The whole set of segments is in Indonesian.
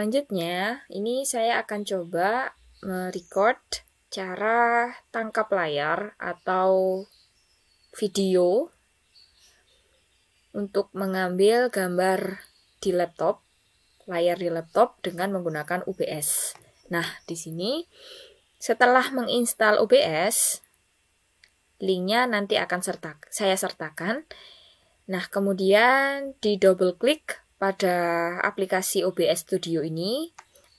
Selanjutnya, ini saya akan coba merecord cara tangkap layar atau video untuk mengambil gambar di laptop, layar di laptop dengan menggunakan OBS. Nah, di sini setelah menginstal OBS, linknya nanti akan serta saya sertakan. Nah, kemudian di double klik pada aplikasi OBS Studio ini,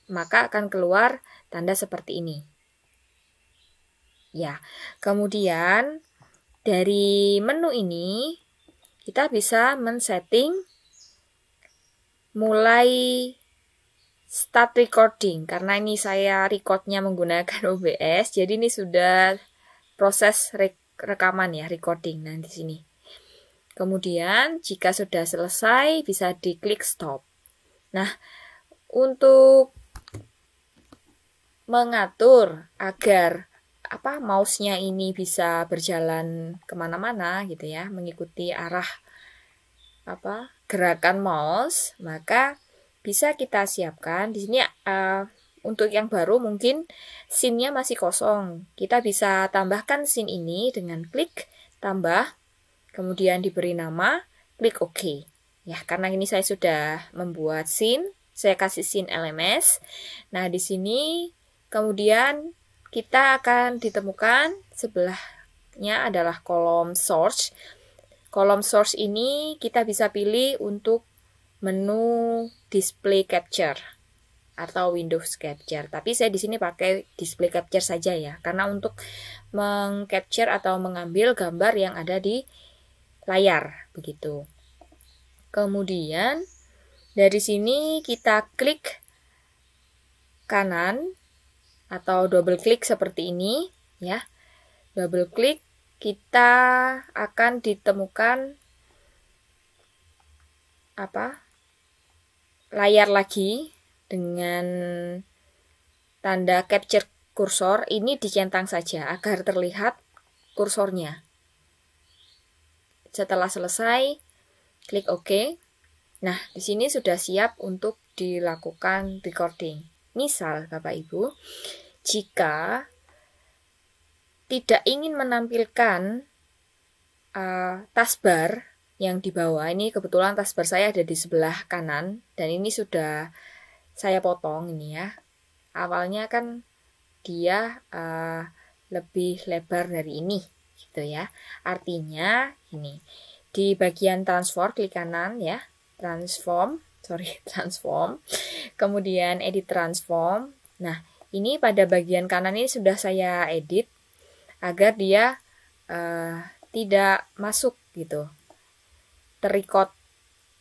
maka akan keluar tanda seperti ini. Ya, kemudian dari menu ini kita bisa men-setting mulai start recording karena ini saya recordnya menggunakan OBS jadi ini sudah proses rekaman ya recording nanti sini Kemudian jika sudah selesai bisa diklik stop. Nah, untuk mengatur agar apa mouse-nya ini bisa berjalan kemana-mana gitu ya, mengikuti arah apa gerakan mouse, maka bisa kita siapkan di sini uh, untuk yang baru mungkin scene-nya masih kosong. Kita bisa tambahkan scene ini dengan klik tambah kemudian diberi nama, klik OK. Ya, karena ini saya sudah membuat scene, saya kasih scene LMS. Nah, di sini kemudian kita akan ditemukan sebelahnya adalah kolom source. Kolom source ini kita bisa pilih untuk menu display capture atau Windows Capture. Tapi saya di sini pakai display capture saja ya, karena untuk mengcapture atau mengambil gambar yang ada di layar begitu. Kemudian dari sini kita klik kanan atau double klik seperti ini ya. Double klik kita akan ditemukan apa? layar lagi dengan tanda capture kursor ini dicentang saja agar terlihat kursornya. Setelah selesai, klik OK. Nah, di sini sudah siap untuk dilakukan recording. Misal, Bapak Ibu, jika tidak ingin menampilkan uh, eh, tasbar yang di bawah, ini kebetulan tasbar saya ada di sebelah kanan, dan ini sudah saya potong ini ya. Awalnya kan dia uh, lebih lebar dari ini gitu ya. Artinya ini di bagian transform klik kanan ya, transform, sorry transform. Kemudian edit transform. Nah, ini pada bagian kanan ini sudah saya edit agar dia uh, tidak masuk gitu. Terikot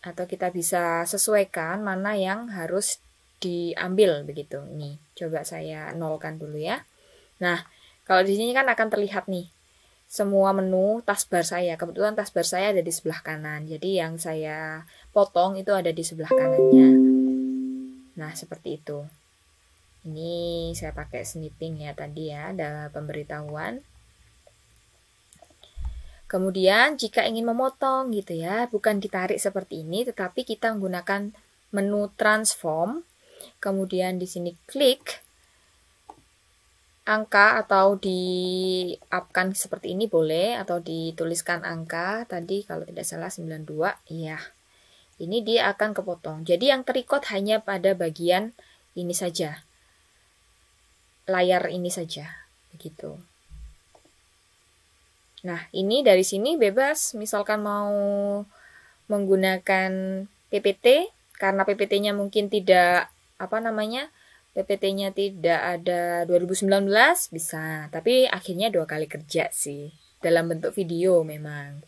atau kita bisa sesuaikan mana yang harus diambil begitu. Ini coba saya nolkan dulu ya. Nah, kalau di sini kan akan terlihat nih semua menu tasbar saya. Kebetulan tasbar saya ada di sebelah kanan. Jadi yang saya potong itu ada di sebelah kanannya. Nah, seperti itu. Ini saya pakai snipping ya tadi ya, ada pemberitahuan. Kemudian jika ingin memotong gitu ya, bukan ditarik seperti ini, tetapi kita menggunakan menu transform. Kemudian di sini klik angka atau diapkan seperti ini boleh atau dituliskan angka tadi kalau tidak salah 92 iya ini dia akan kepotong jadi yang terikot hanya pada bagian ini saja layar ini saja begitu nah ini dari sini bebas misalkan mau menggunakan PPT karena PPT-nya mungkin tidak apa namanya PPT-nya tidak ada 2019 bisa, tapi akhirnya dua kali kerja sih dalam bentuk video memang.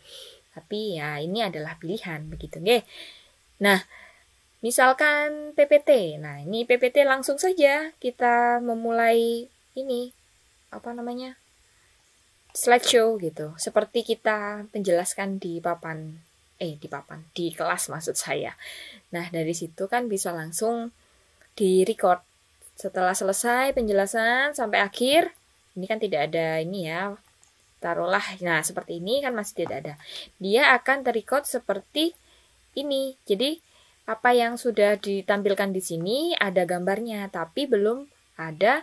Tapi ya ini adalah pilihan begitu, nggih. Nah, misalkan PPT. Nah, ini PPT langsung saja kita memulai ini apa namanya? slideshow gitu. Seperti kita menjelaskan di papan eh di papan, di kelas maksud saya. Nah, dari situ kan bisa langsung di record setelah selesai penjelasan sampai akhir, ini kan tidak ada ini ya, taruhlah, nah seperti ini kan masih tidak ada. Dia akan terikot seperti ini, jadi apa yang sudah ditampilkan di sini ada gambarnya, tapi belum ada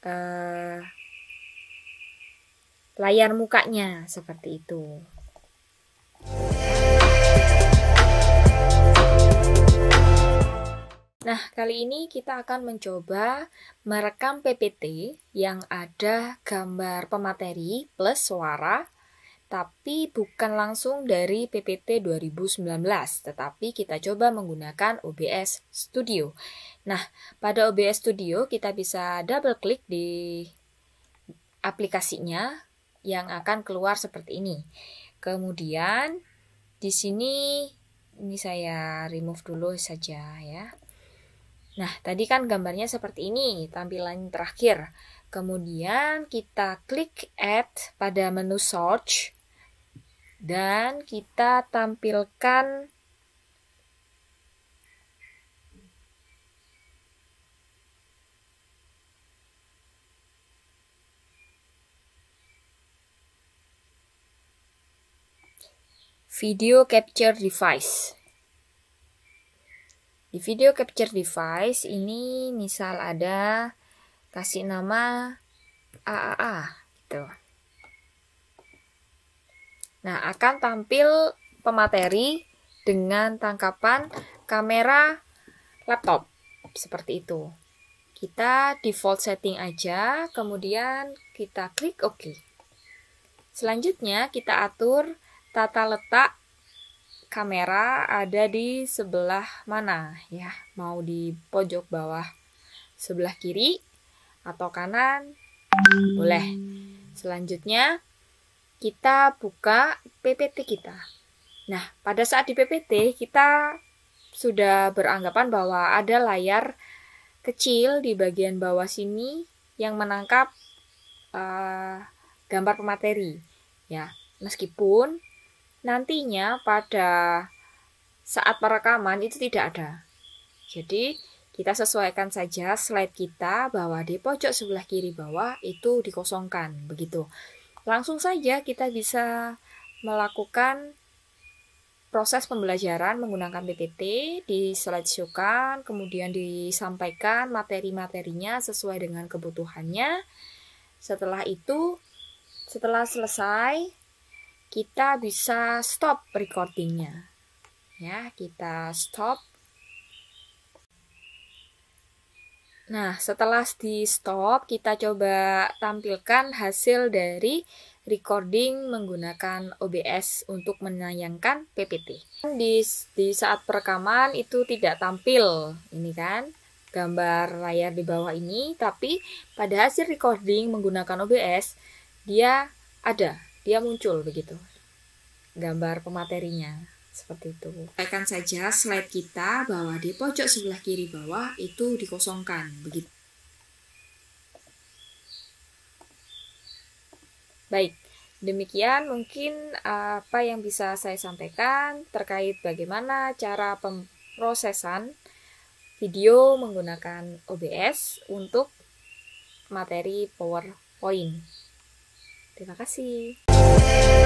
uh, layar mukanya seperti itu. Kali ini kita akan mencoba merekam PPT yang ada gambar pemateri plus suara tapi bukan langsung dari PPT 2019, tetapi kita coba menggunakan OBS Studio. Nah, pada OBS Studio kita bisa double klik di aplikasinya yang akan keluar seperti ini. Kemudian di sini ini saya remove dulu saja ya. Nah, tadi kan gambarnya seperti ini, tampilan terakhir. Kemudian kita klik add pada menu search dan kita tampilkan video capture device. Di video capture device ini misal ada kasih nama AAA gitu. Nah, akan tampil pemateri dengan tangkapan kamera laptop seperti itu. Kita default setting aja, kemudian kita klik OK. Selanjutnya kita atur tata letak kamera ada di sebelah mana ya? Mau di pojok bawah sebelah kiri atau kanan? Boleh. Selanjutnya kita buka PPT kita. Nah, pada saat di PPT kita sudah beranggapan bahwa ada layar kecil di bagian bawah sini yang menangkap uh, gambar pemateri ya. Meskipun nantinya pada saat perekaman itu tidak ada. Jadi kita sesuaikan saja slide kita bahwa di pojok sebelah kiri bawah itu dikosongkan begitu. Langsung saja kita bisa melakukan proses pembelajaran menggunakan PPT di slide showkan, kemudian disampaikan materi-materinya sesuai dengan kebutuhannya. Setelah itu, setelah selesai, kita bisa stop recordingnya. Ya, kita stop. Nah, setelah di stop, kita coba tampilkan hasil dari recording menggunakan OBS untuk menayangkan PPT. Di, di saat perekaman itu tidak tampil, ini kan, gambar layar di bawah ini, tapi pada hasil recording menggunakan OBS, dia ada dia muncul begitu gambar pematerinya seperti itu. Tekan saja slide kita bahwa di pojok sebelah kiri bawah itu dikosongkan begitu. Baik, demikian mungkin eh, apa yang bisa saya sampaikan terkait bagaimana cara pemrosesan video menggunakan OBS untuk materi PowerPoint. Terima kasih.